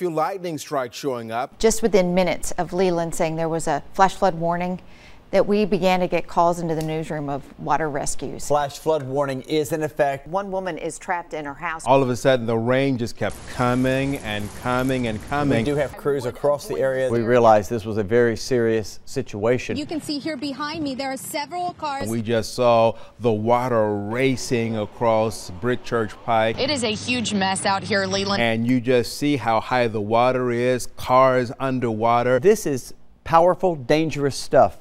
few lightning strikes showing up. Just within minutes of Leland saying there was a flash flood warning that we began to get calls into the newsroom of water rescues. Flash flood warning is in effect. One woman is trapped in her house. All of a sudden, the rain just kept coming and coming and coming. We do have crews across the area. We realized this was a very serious situation. You can see here behind me, there are several cars. We just saw the water racing across Brick Church Pike. It is a huge mess out here, Leland. And you just see how high the water is, cars underwater. This is powerful, dangerous stuff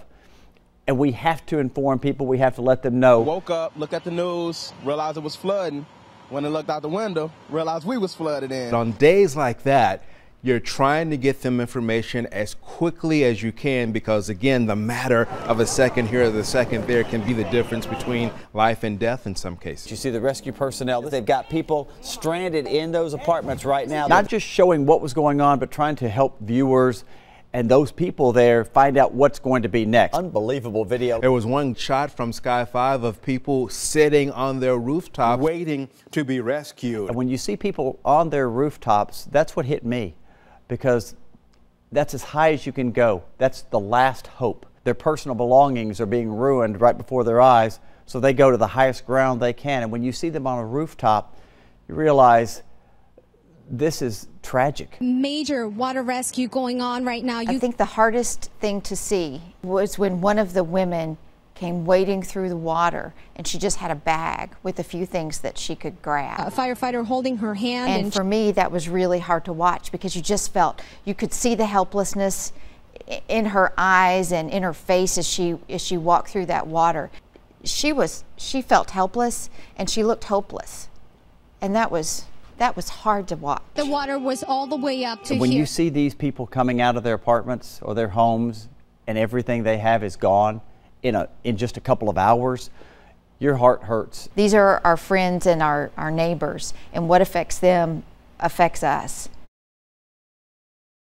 and we have to inform people. We have to let them know. Woke up, looked at the news, realized it was flooding. When I looked out the window, realized we was flooded in. On days like that, you're trying to get them information as quickly as you can because again the matter of a second here or the second there can be the difference between life and death in some cases you see the rescue personnel they've got people stranded in those apartments right now not just showing what was going on but trying to help viewers and those people there find out what's going to be next. Unbelievable video. There was one shot from Sky 5 of people sitting on their rooftop waiting to be rescued. And when you see people on their rooftops, that's what hit me because that's as high as you can go. That's the last hope. Their personal belongings are being ruined right before their eyes, so they go to the highest ground they can. And when you see them on a rooftop, you realize this is tragic. Major water rescue going on right now. You I think the hardest thing to see was when one of the women came wading through the water and she just had a bag with a few things that she could grab. A firefighter holding her hand. And, and for me, that was really hard to watch because you just felt you could see the helplessness in her eyes and in her face as she as she walked through that water. She was she felt helpless and she looked hopeless. And that was that was hard to watch. The water was all the way up to When here. you see these people coming out of their apartments or their homes and everything they have is gone in, a, in just a couple of hours, your heart hurts. These are our friends and our, our neighbors, and what affects them affects us.